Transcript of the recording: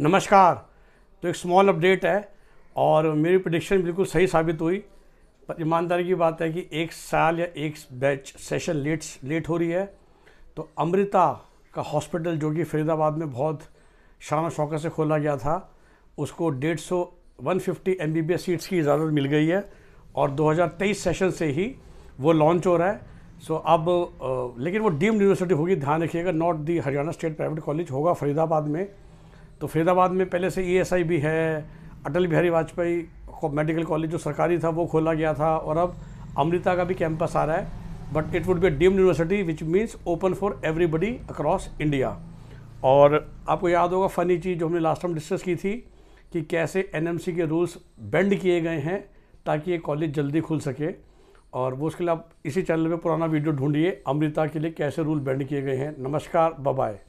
नमस्कार तो एक स्मॉल अपडेट है और मेरी प्रडिक्शन बिल्कुल सही साबित हुई पर ईमानदारी की बात है कि एक साल या एक बैच सेशन लेट लेट हो रही है तो अमृता का हॉस्पिटल जो कि फरीदाबाद में बहुत शान शौकत से खोला गया था उसको डेढ़ सौ one fifty M B B S seats की इजाज़त मिल गई है और 2023 सेशन से ही वो लॉन्च हो रहा है सो so, अब लेकिन वो डीम्ड यूनिवर्सिटी होगी ध्यान रखिएगा not the Haryana state private college होगा फरीदाबाद में तो फरीदाबाद में पहले से ई भी है अटल बिहारी वाजपेयी मेडिकल कॉलेज जो सरकारी था वो खोला गया था और अब अमृता का भी कैंपस आ रहा है but it would be deemed university which means open for everybody across India और आपको याद होगा फ़नी चीज़ जो हमने लास्ट टाइम डिस्कस की थी कि कैसे एन के रूल्स बेंड किए गए हैं ताकि ये कॉलेज जल्दी खुल सके और वो उसके लिए आप इसी चैनल में पुराना वीडियो ढूंढिए अमृता के लिए कैसे रूल बेंड किए गए हैं नमस्कार बाय